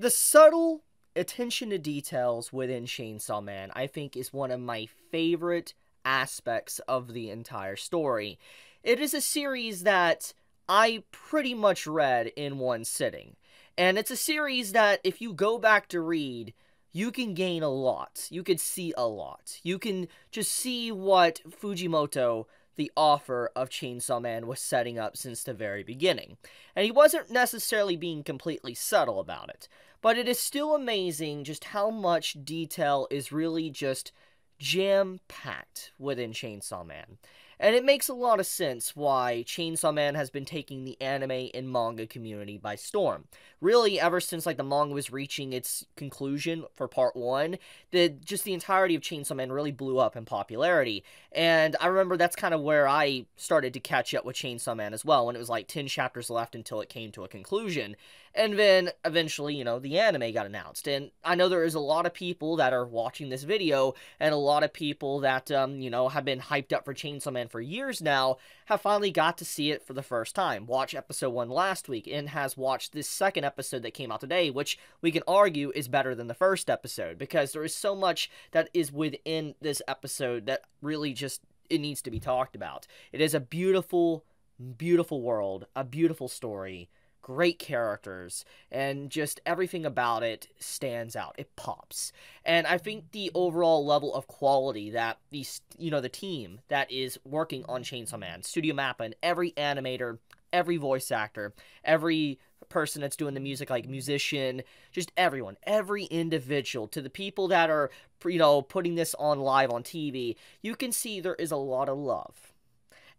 the subtle attention to details within Chainsaw Man, I think, is one of my favorite aspects of the entire story. It is a series that I pretty much read in one sitting. And it's a series that, if you go back to read, you can gain a lot. You can see a lot. You can just see what Fujimoto the offer of Chainsaw Man was setting up since the very beginning. And he wasn't necessarily being completely subtle about it. But it is still amazing just how much detail is really just jam packed within Chainsaw Man. And it makes a lot of sense why Chainsaw Man has been taking the anime and manga community by storm. Really, ever since like the manga was reaching its conclusion for part one, the just the entirety of Chainsaw Man really blew up in popularity. And I remember that's kind of where I started to catch up with Chainsaw Man as well, when it was like ten chapters left until it came to a conclusion. And then eventually, you know, the anime got announced. And I know there is a lot of people that are watching this video and a lot of people that, um, you know, have been hyped up for Chainsaw Man for years now have finally got to see it for the first time. Watch episode one last week and has watched this second episode that came out today, which we can argue is better than the first episode because there is so much that is within this episode that really just it needs to be talked about. It is a beautiful, beautiful world, a beautiful story great characters, and just everything about it stands out. It pops, and I think the overall level of quality that these you know the team that is working on Chainsaw Man, Studio Mappa, and every animator, every voice actor, every person that's doing the music, like musician, just everyone, every individual, to the people that are, you know, putting this on live on TV, you can see there is a lot of love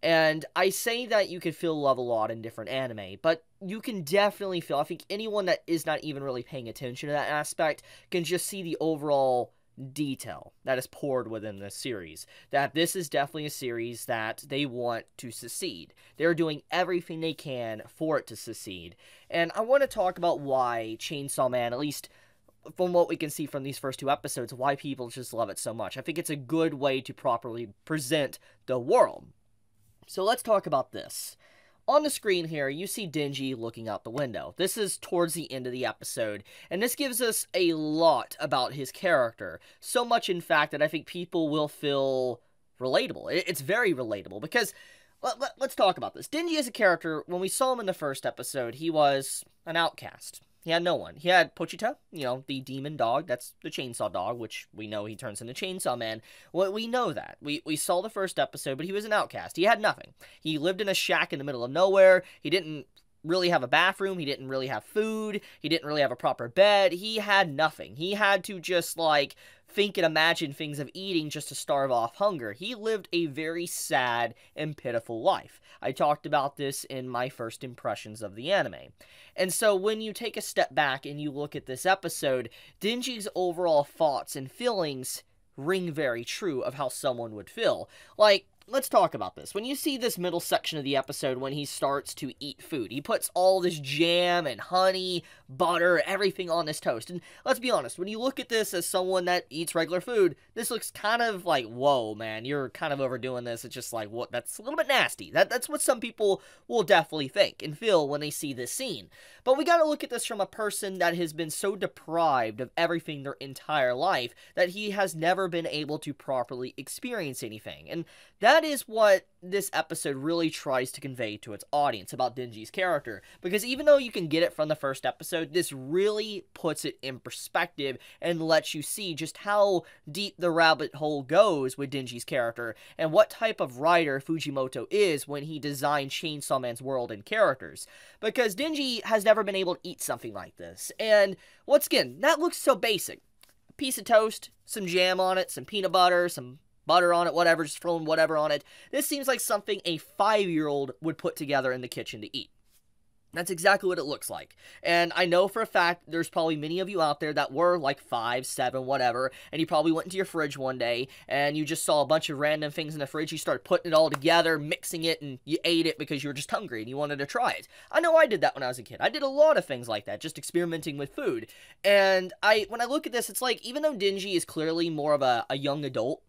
and I say that you can feel love a lot in different anime, but you can definitely feel. I think anyone that is not even really paying attention to that aspect can just see the overall detail that is poured within this series. That this is definitely a series that they want to succeed. They're doing everything they can for it to succeed. And I want to talk about why Chainsaw Man, at least from what we can see from these first two episodes, why people just love it so much. I think it's a good way to properly present the world so let's talk about this. On the screen here, you see Denji looking out the window. This is towards the end of the episode, and this gives us a lot about his character. So much, in fact, that I think people will feel relatable. It's very relatable because let, us talk about this. Denji is a character, when we saw him in the first episode, he was an outcast. He had no one. He had Pochita, you know, the demon dog. That's the chainsaw dog, which we know he turns into Chainsaw Man. Well, we know that. We, we saw the first episode, but he was an outcast. He had nothing. He lived in a shack in the middle of nowhere. He didn't really have a bathroom. He didn't really have food. He didn't really have a proper bed. He had nothing. He had to just, like, think and imagine things of eating just to starve off hunger. He lived a very sad and pitiful life. I talked about this in my first impressions of the anime. And so when you take a step back and you look at this episode, Denji's overall thoughts and feelings ring very true of how someone would feel. Like, let's talk about this. When you see this middle section of the episode when he starts to eat food, he puts all this jam and honey, butter, everything on this toast. And let's be honest, when you look at this as someone that eats regular food, this looks kind of like, whoa, man, you're kind of overdoing this. It's just like, what? That's a little bit nasty. That that's what some people will definitely think and feel when they see this scene. But we got to look at this from a person that has been so deprived of everything their entire life that he has never been able to properly experience anything. And that that is what this episode really tries to convey to its audience about Denji's character. Because even though you can get it from the first episode, this really puts it in perspective and lets you see just how deep the rabbit hole goes with Denji's character and what type of writer Fujimoto is when he designed Chainsaw Man's world and characters. Because Denji has never been able to eat something like this. And once again, that looks so basic. A piece of toast, some jam on it, some peanut butter, some butter on it, whatever, just throwing whatever on it. This seems like something a five year old would put together in the kitchen to eat. That's exactly what it looks like. And I know for a fact there's probably many of you out there that were like five, seven, whatever, and you probably went into your fridge one day and you just saw a bunch of random things in the fridge. You started putting it all together, mixing it, and you ate it because you were just hungry and you wanted to try it. I know I did that when I was a kid. I did a lot of things like that, just experimenting with food. And I when I look at this, it's like even though Dingy is clearly more of a, a young adult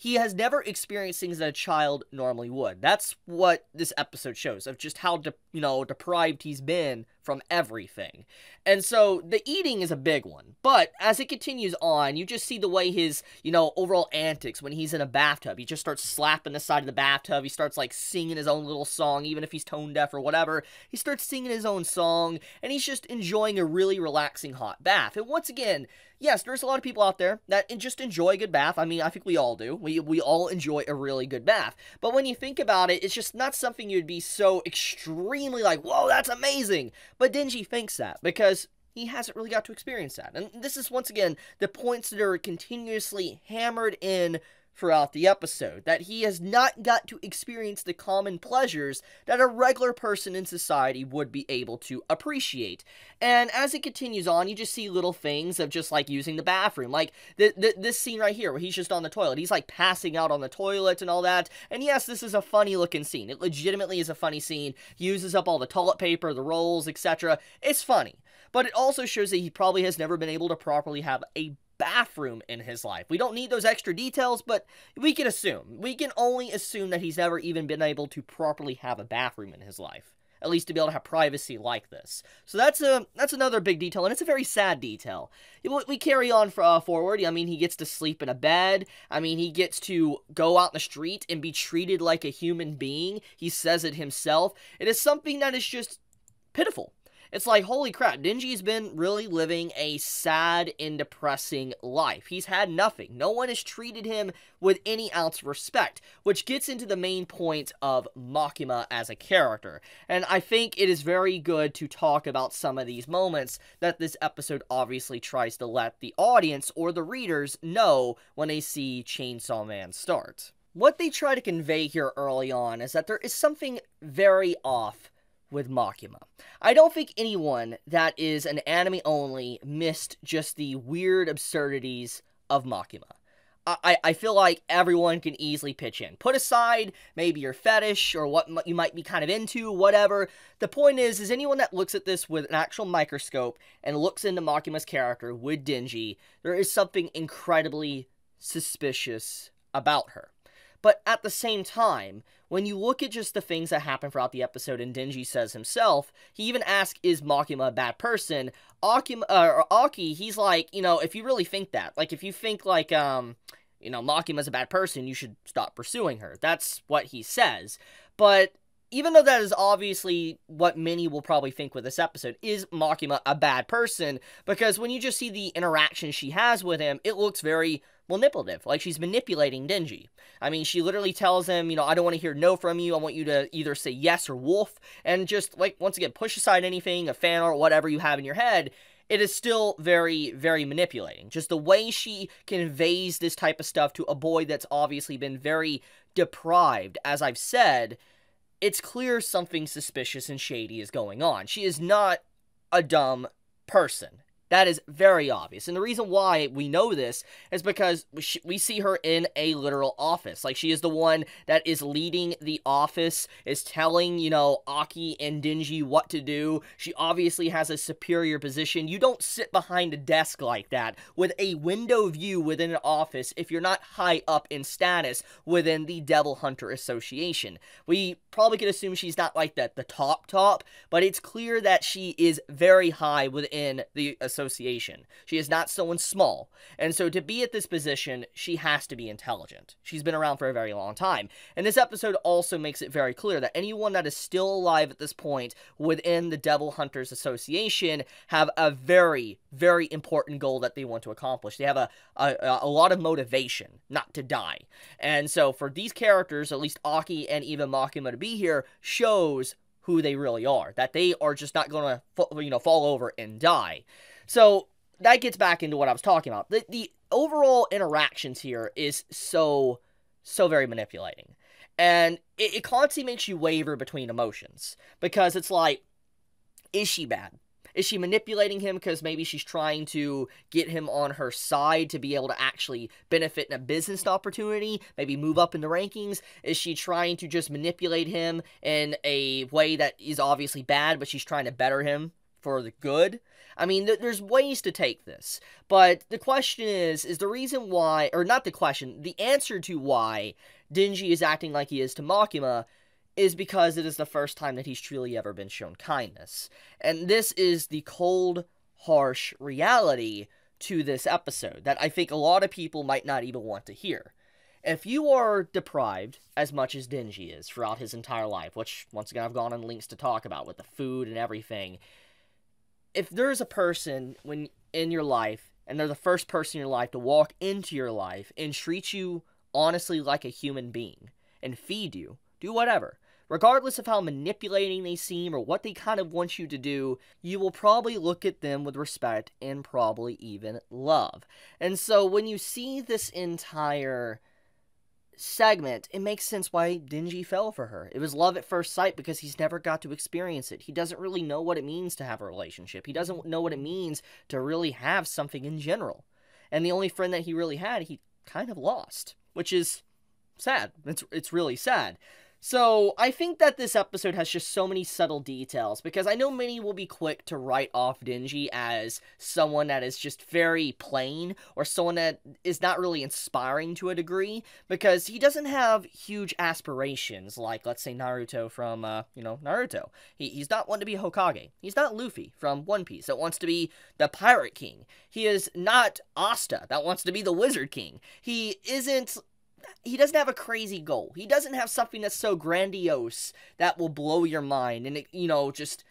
he has never experienced things that a child normally would. That's what this episode shows of just how, de- you know, deprived he's been from everything. And so the eating is a big one. But as it continues on, you just see the way his, you know, overall antics when he's in a bathtub. He just starts slapping the side of the bathtub. He starts like singing his own little song, even if he's tone deaf or whatever. He starts singing his own song and he's just enjoying a really relaxing hot bath. And once again, yes, there's a lot of people out there that just enjoy a good bath. I mean, I think we all do. We, we all enjoy a really good bath. But when you think about it, it's just not something you'd be so extremely like, whoa, that's amazing. But Denji thinks that because he hasn't really got to experience that. And this is once again the points that are continuously hammered in throughout the episode, that he has not got to experience the common pleasures that a regular person in society would be able to appreciate. And as it continues on, you just see little things of just like using the bathroom, like the the this scene right here where he's just on the toilet. He's like passing out on the toilet and all that. And yes, this is a funny looking scene. It legitimately is a funny scene. He uses up all the toilet paper, the rolls, etc. It's funny. But it also shows that he probably has never been able to properly have a bathroom in his life. We don't need those extra details, but we can assume. We can only assume that he's never even been able to properly have a bathroom in his life. At least to be able to have privacy like this. So that's a uh, that's another big detail, and it's a very sad detail. We carry on for, uh, forward. I mean, he gets to sleep in a bed. I mean, he gets to go out in the street and be treated like a human being. He says it himself. It is something that is just pitiful it's like, holy crap, Denji's been really living a sad and depressing life. He's had nothing. No one has treated him with any ounce of respect, which gets into the main point of Makima as a character. And I think it is very good to talk about some of these moments that this episode obviously tries to let the audience or the readers know when they see Chainsaw Man start. What they try to convey here early on is that there is something very off with Makima. I don't think anyone that is an anime only missed just the weird absurdities of Makima. I, I feel like everyone can easily pitch in. Put aside maybe your fetish or what you might be kind of into, whatever. The point is, is anyone that looks at this with an actual microscope and looks into Makima's character with Denji, there is something incredibly suspicious about her. But at the same time, when you look at just the things that happen throughout the episode, and Denji says himself, he even asks, "Is Makima a bad person?" Akima uh, or Aki, he's like, you know, if you really think that, like, if you think like, um, you know, Makima's a bad person, you should stop pursuing her. That's what he says. But even though that is obviously what many will probably think with this episode, is Makima a bad person? Because when you just see the interaction she has with him, it looks very well, manipulative. Like she's manipulating Denji. I mean, she literally tells him, you know, I don't want to hear no from you. I want you to either say yes or wolf. And just like, once again, push aside anything, a fan or whatever you have in your head. It is still very, very manipulating. Just the way she conveys this type of stuff to a boy that's obviously been very deprived, as I've said, it's clear something suspicious and shady is going on. She is not a dumb person that is very obvious. And the reason why we know this is because we see her in a literal office. Like, she is the one that is leading the office, is telling, you know, Aki and Denji what to do. She obviously has a superior position. You don't sit behind a desk like that with a window view within an office if you're not high up in status within the Devil Hunter Association. We probably could assume she's not like that, the top top, but it's clear that she is very high within the association association. She is not someone small. And so to be at this position, she has to be intelligent. She's been around for a very long time. And this episode also makes it very clear that anyone that is still alive at this point within the Devil Hunters Association have a very, very important goal that they want to accomplish. They have a, a, a lot of motivation not to die. And so for these characters, at least Aki and even Makima to be here, shows who they really are. That they are just not going to, you know, fall over and die. So that gets back into what I was talking about. The, the overall interactions here is so, so very manipulating. And it, it constantly makes you waver between emotions because it's like, is she bad? Is she manipulating him because maybe she's trying to get him on her side to be able to actually benefit in a business opportunity, maybe move up in the rankings? Is she trying to just manipulate him in a way that is obviously bad, but she's trying to better him for the good? I mean, th there's ways to take this, but the question is, is the reason why, or not the question, the answer to why Denji is acting like he is to Makima is because it is the first time that he's truly ever been shown kindness. And this is the cold, harsh reality to this episode that I think a lot of people might not even want to hear. If you are deprived as much as Denji is throughout his entire life, which once again I've gone on links to talk about with the food and everything, if there is a person when in your life and they're the first person in your life to walk into your life and treat you honestly like a human being and feed you, do whatever. Regardless of how manipulating they seem or what they kind of want you to do, you will probably look at them with respect and probably even love. And so when you see this entire segment, it makes sense why Dingy fell for her. It was love at first sight because he's never got to experience it. He doesn't really know what it means to have a relationship. He doesn't know what it means to really have something in general. And the only friend that he really had, he kind of lost, which is sad. It's it's really sad. So I think that this episode has just so many subtle details because I know many will be quick to write off Dingy as someone that is just very plain or someone that is not really inspiring to a degree because he doesn't have huge aspirations like let's say Naruto from uh, you know Naruto. He, he's not one to be Hokage. He's not Luffy from One Piece that wants to be the Pirate King. He is not Asta that wants to be the Wizard King. He isn't he doesn't have a crazy goal. He doesn't have something that's so grandiose that will blow your mind and it, you know just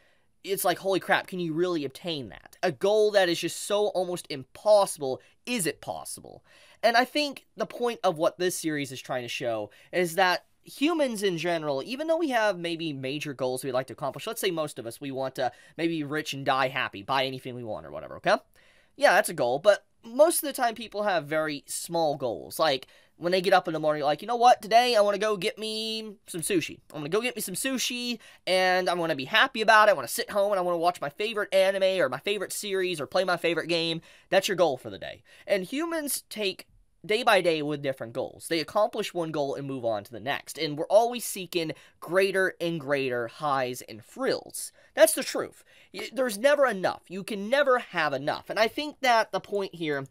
it's like holy crap, can you really obtain that? A goal that is just so almost impossible, is it possible? And I think the point of what this series is trying to show is that humans in general, even though we have maybe major goals we'd like to accomplish, let's say most of us, we want to maybe rich and die happy, buy anything we want or whatever, okay? Yeah, that's a goal, but most of the time people have very small goals. Like, when they get up in the morning, like, you know what, today I want to go get me some sushi. I'm going to go get me some sushi, and I'm going to be happy about it. I want to sit home and I want to watch my favorite anime or my favorite series or play my favorite game. That's your goal for the day. And humans take day by day with different goals. They accomplish one goal and move on to the next. And we're always seeking greater and greater highs and frills. That's the truth. There's never enough. You can never have enough. And I think that the point here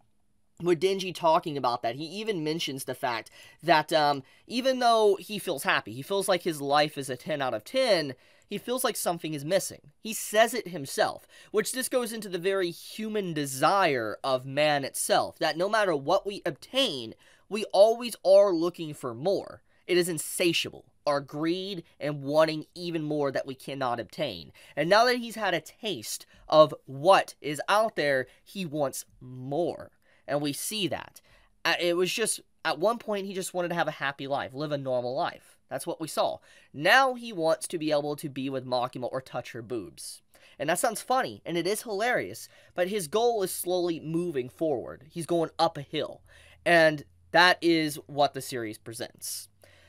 with Denji talking about that. He even mentions the fact that um, even though he feels happy, he feels like his life is a 10 out of 10, he feels like something is missing. He says it himself, which this goes into the very human desire of man itself that no matter what we obtain, we always are looking for more. It is insatiable, our greed and wanting even more that we cannot obtain. And now that he's had a taste of what is out there, he wants more and we see that. Uh, it was just at one point he just wanted to have a happy life, live a normal life. That's what we saw. Now he wants to be able to be with Makima or touch her boobs. And that sounds funny, and it is hilarious, but his goal is slowly moving forward. He's going up a hill. And that is what the series presents.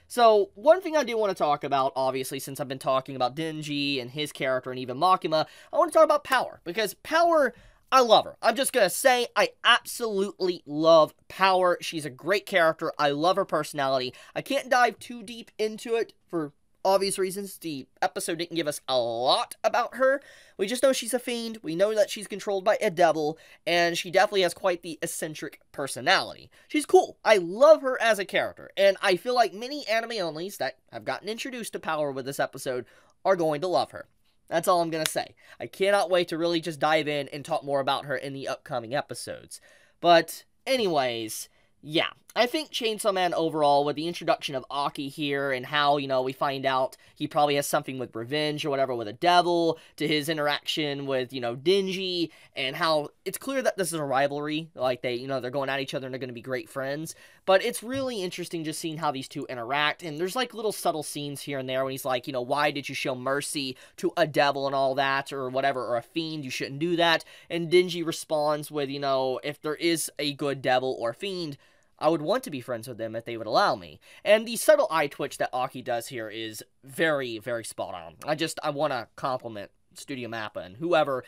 So, one thing I do want to talk about, obviously, since I've been talking about Denji and his character and even Makima, I want to talk about power. Because power, I love her. I'm just going to say I absolutely love Power. She's a great character. I love her personality. I can't dive too deep into it for obvious reasons. The episode didn't give us a lot about her. We just know she's a fiend. We know that she's controlled by a devil. And she definitely has quite the eccentric personality. She's cool. I love her as a character. And I feel like many anime onlys that have gotten introduced to Power with this episode are going to love her. That's all I'm going to say. I cannot wait to really just dive in and talk more about her in the upcoming episodes. But, anyways, yeah, I think Chainsaw Man overall, with the introduction of Aki here and how, you know, we find out he probably has something with revenge or whatever with a devil, to his interaction with, you know, Dingy, and how it's clear that this is a rivalry. Like, they, you know, they're going at each other and they're going to be great friends. But it's really interesting just seeing how these two interact. And there's like little subtle scenes here and there when he's like, you know, why did you show mercy to a devil and all that, or whatever, or a fiend? You shouldn't do that. And Dingy responds with, you know, if there is a good devil or fiend, I would want to be friends with them if they would allow me. And the subtle eye twitch that Aki does here is very, very spot on. I just, I want to compliment Studio Mappa and whoever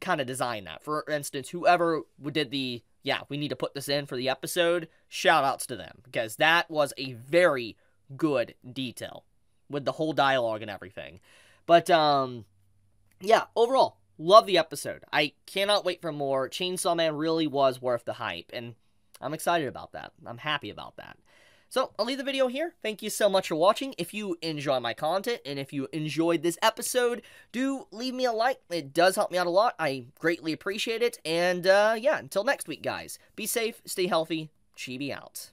kind of designed that. For instance, whoever did the, yeah, we need to put this in for the episode, shout outs to them. Because that was a very good detail with the whole dialogue and everything. But, um, yeah, overall, love the episode. I cannot wait for more. Chainsaw Man really was worth the hype. And, I'm excited about that. I'm happy about that. So, I'll leave the video here. Thank you so much for watching. If you enjoy my content, and if you enjoyed this episode, do leave me a like. It does help me out a lot. I greatly appreciate it. And, uh, yeah, until next week, guys. Be safe, stay healthy, chibi out.